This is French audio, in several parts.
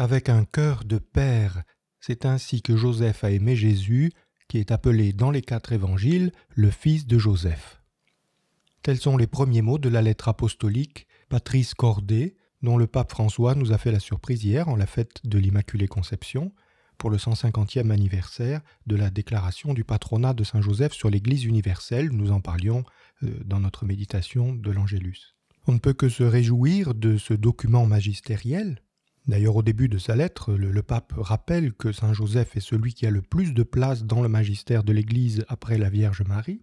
avec un cœur de père. C'est ainsi que Joseph a aimé Jésus, qui est appelé dans les quatre évangiles le fils de Joseph. Tels sont les premiers mots de la lettre apostolique Patrice Cordée, dont le pape François nous a fait la surprise hier en la fête de l'Immaculée Conception, pour le 150e anniversaire de la déclaration du patronat de Saint Joseph sur l'Église universelle, nous en parlions euh, dans notre méditation de l'Angélus. On ne peut que se réjouir de ce document magistériel D'ailleurs, au début de sa lettre, le, pape rappelle que Saint Joseph est celui qui a le plus de place dans le magistère de l'Église après la Vierge Marie,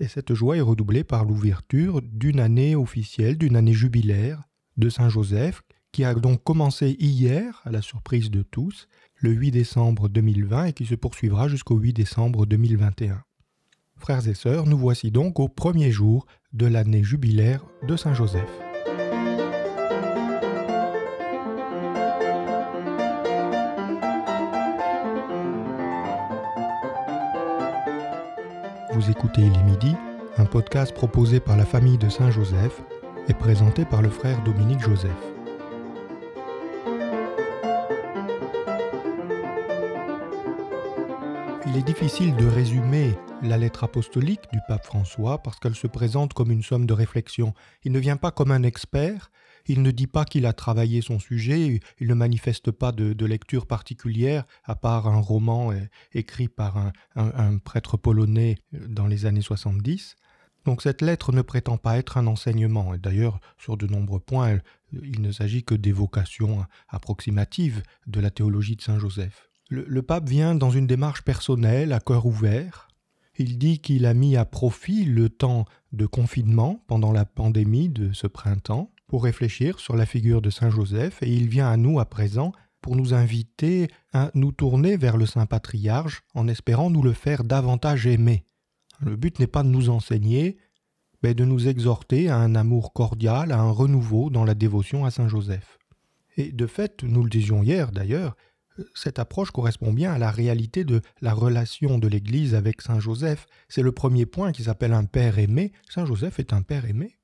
et cette joie est redoublée par l'ouverture d'une année officielle, d'une année jubilaire de Saint Joseph, qui a donc commencé hier, à la surprise de tous, le 8 décembre 2020 et qui se poursuivra jusqu'au 8 décembre 2021. Frères et sœurs, nous voici donc au premier jour de l'année jubilaire de Saint Joseph. Vous écoutez Les Midi, un podcast proposé par la famille de Saint-Joseph et présenté par le frère Dominique Joseph. Il est difficile de résumer la lettre apostolique du pape François parce qu'elle se présente comme une somme de réflexion. Il ne vient pas comme un expert, il ne dit pas qu'il a travaillé son sujet, il ne manifeste pas de, lecture particulière, à part un roman euh, écrit par un, prêtre polonais euh, dans les années 70. Donc cette lettre ne prétend pas être un enseignement, et d'ailleurs sur de nombreux points euh, il ne s'agit que d'évocations approximatives de la théologie de Saint Joseph. Le, le, pape vient dans une démarche personnelle, à cœur ouvert. Il dit qu'il a mis à profit le temps de confinement pendant la pandémie de ce printemps pour réfléchir sur la figure de Saint Joseph et il vient à nous à présent pour nous inviter à nous tourner vers le Saint Patriarche en espérant nous le faire davantage aimer. Le but n'est pas de nous enseigner, mais de nous exhorter à un amour cordial, à un renouveau dans la dévotion à Saint Joseph. Et de fait, nous le disions hier d'ailleurs, cette approche correspond bien à la réalité de la relation de l'Église avec Saint Joseph. C'est le premier point qui s'appelle un Père aimé. Saint Joseph est un Père aimé.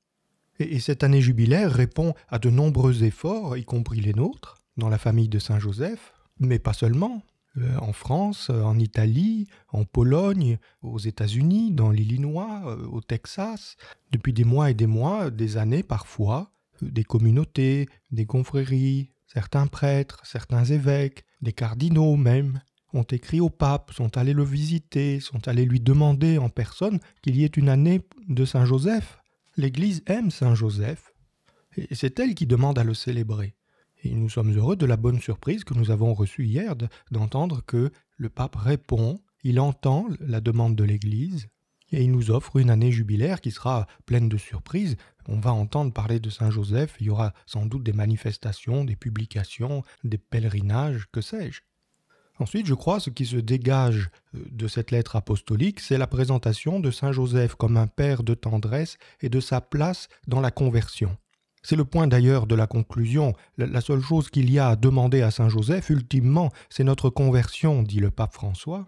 Et, cette année jubilaire répond à de nombreux efforts, y compris les nôtres, dans la famille de Saint-Joseph, mais pas seulement. Euh, en France, euh, en Italie, en Pologne, aux États-Unis, dans l'Illinois, euh, au Texas, depuis des mois et des mois, des années parfois, des communautés, des confréries, certains prêtres, certains évêques, des cardinaux même, ont écrit au pape, sont allés le visiter, sont allés lui demander en personne qu'il y ait une année de Saint Joseph L'Église aime Saint Joseph, et c'est elle qui demande à le célébrer. Et nous sommes heureux de la bonne surprise que nous avons reçue hier d'entendre que le pape répond, il entend la demande de l'Église, et il nous offre une année jubilaire qui sera pleine de surprises. On va entendre parler de Saint Joseph, il y aura sans doute des manifestations, des publications, des pèlerinages, que sais-je. Ensuite, je crois, ce qui se dégage euh, de cette lettre apostolique, c'est la présentation de Saint Joseph comme un père de tendresse et de sa place dans la conversion. C'est le point d'ailleurs de la conclusion. La seule chose qu'il y a à demander à Saint Joseph, ultimement, c'est notre conversion, dit le pape François.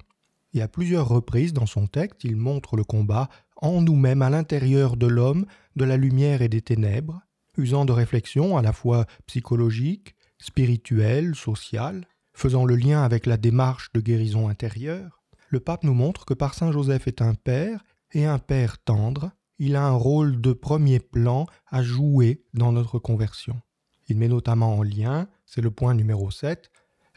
Et à plusieurs reprises dans son texte, il montre le combat en nous-mêmes, à l'intérieur de l'homme, de la lumière et des ténèbres, usant de réflexions à la fois psychologiques, spirituelles, sociales. Faisant le lien avec la démarche de guérison intérieure, le pape nous montre que par Saint Joseph est un père, et un père tendre, il a un rôle de premier plan à jouer dans notre conversion. Il met notamment en lien, c'est le point numéro 7,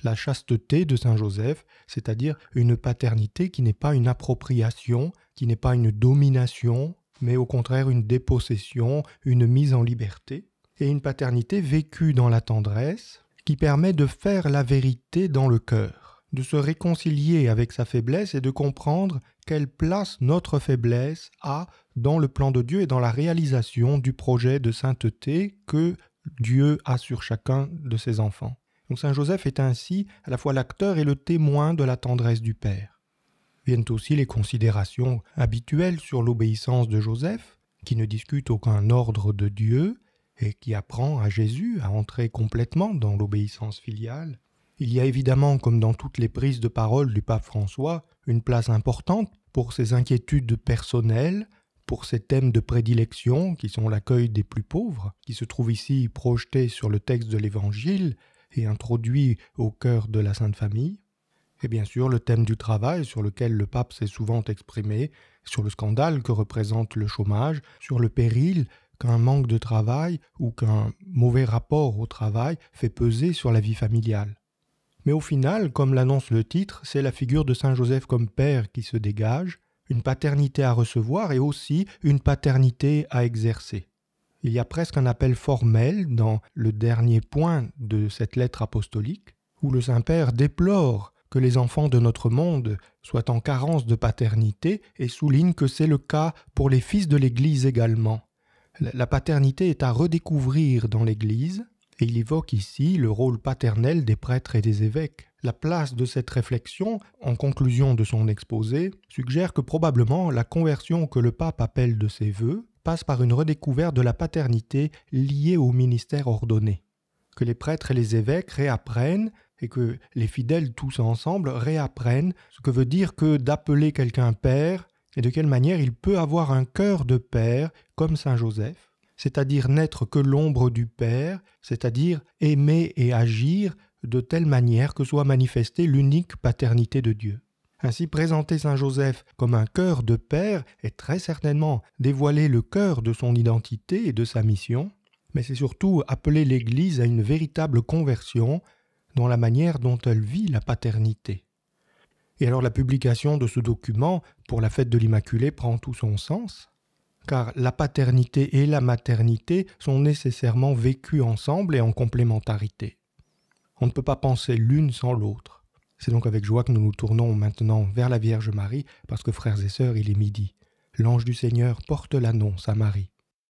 la chasteté de Saint Joseph, c'est-à-dire une paternité qui n'est pas une appropriation, qui n'est pas une domination, mais au contraire une dépossession, une mise en liberté, et une paternité vécue dans la tendresse, qui permet de faire la vérité dans le cœur, de se réconcilier avec sa faiblesse et de comprendre quelle place notre faiblesse a dans le plan de Dieu et dans la réalisation du projet de sainteté que Dieu a sur chacun de ses enfants. Donc Saint Joseph est ainsi à la fois l'acteur et le témoin de la tendresse du Père. Viennent aussi les considérations habituelles sur l'obéissance de Joseph, qui ne discute aucun ordre de Dieu, et qui apprend à Jésus à entrer complètement dans l'obéissance filiale. Il y a évidemment, comme dans toutes les prises de parole du pape François, une place importante pour ses inquiétudes personnelles, pour ses thèmes de prédilection qui sont l'accueil des plus pauvres, qui se trouvent ici projetés sur le texte de l'Évangile et introduits au cœur de la Sainte Famille, et bien sûr le thème du travail sur lequel le pape s'est souvent exprimé, sur le scandale que représente le chômage, sur le péril qu'un manque de travail ou qu'un mauvais rapport au travail fait peser sur la vie familiale. Mais au final, comme l'annonce le titre, c'est la figure de Saint Joseph comme père qui se dégage, une paternité à recevoir et aussi une paternité à exercer. Il y a presque un appel formel dans le dernier point de cette lettre apostolique, où le Saint-Père déplore que les enfants de notre monde soient en carence de paternité et souligne que c'est le cas pour les fils de l'Église également. La paternité est à redécouvrir dans l'Église, et il évoque ici le rôle paternel des prêtres et des évêques. La place de cette réflexion, en conclusion de son exposé, suggère que probablement la conversion que le pape appelle de ses voeux passe par une redécouverte de la paternité liée au ministère ordonné. Que les prêtres et les évêques réapprennent et que les fidèles tous ensemble réapprennent ce que veut dire que d'appeler quelqu'un père, et de quelle manière il peut avoir un cœur de père comme Saint Joseph, c'est-à-dire n'être que l'ombre du Père, c'est-à-dire aimer et agir de telle manière que soit manifestée l'unique paternité de Dieu. Ainsi, présenter Saint Joseph comme un cœur de Père est très certainement dévoiler le cœur de son identité et de sa mission, mais c'est surtout appeler l'Église à une véritable conversion dans la manière dont elle vit la paternité. Et alors la publication de ce document pour la fête de l'Immaculée prend tout son sens, car la paternité et la maternité sont nécessairement vécues ensemble et en complémentarité. On ne peut pas penser l'une sans l'autre. C'est donc avec joie que nous nous tournons maintenant vers la Vierge Marie, parce que frères et sœurs, il est midi. L'ange du Seigneur porte l'annonce à Marie.